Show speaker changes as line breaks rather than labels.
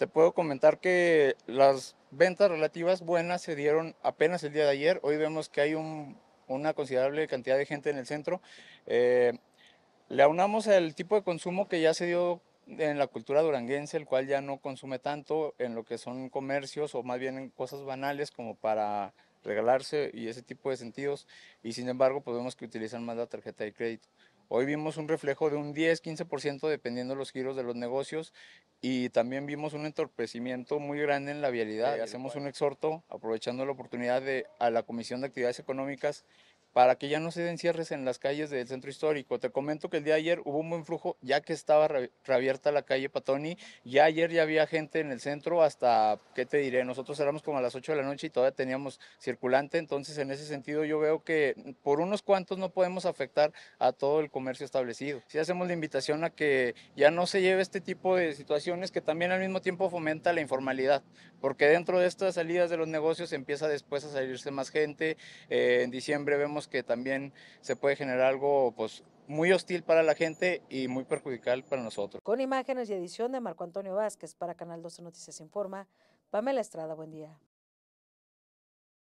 Te puedo comentar que las ventas relativas buenas se dieron apenas el día de ayer. Hoy vemos que hay una considerable cantidad de gente en el centro. Eh, le aunamos el tipo de consumo que ya se dio en la cultura duranguense, el cual ya no consume tanto en lo que son comercios o más bien en cosas banales como para regalarse y ese tipo de sentidos. Y sin embargo, podemos pues que utilizan más la tarjeta de crédito. Hoy vimos un reflejo de un 10-15% dependiendo de los giros de los negocios y también vimos un entorpecimiento muy grande en la vialidad. Hacemos un exhorto aprovechando la oportunidad de, a la Comisión de Actividades Económicas para que ya no se den cierres en las calles del centro histórico. Te comento que el día de ayer hubo un buen flujo, ya que estaba reabierta la calle Patoni. Ya ayer ya había gente en el centro hasta, ¿qué te diré? Nosotros éramos como a las 8 de la noche y todavía teníamos circulante. Entonces, en ese sentido, yo veo que mm, por unos cuantos no podemos afectar a todo el comercio establecido. Si hacemos la invitación a que ya no se lleve este tipo de situaciones que también al mismo tiempo fomenta la informalidad, porque dentro de estas salidas de los negocios empieza después a salirse más gente. Eh, en diciembre vemos que también se puede generar algo pues, muy hostil para la gente y muy perjudicial para nosotros.
Con imágenes y edición de Marco Antonio Vázquez para Canal 12 Noticias Informa, Pamela Estrada, buen día.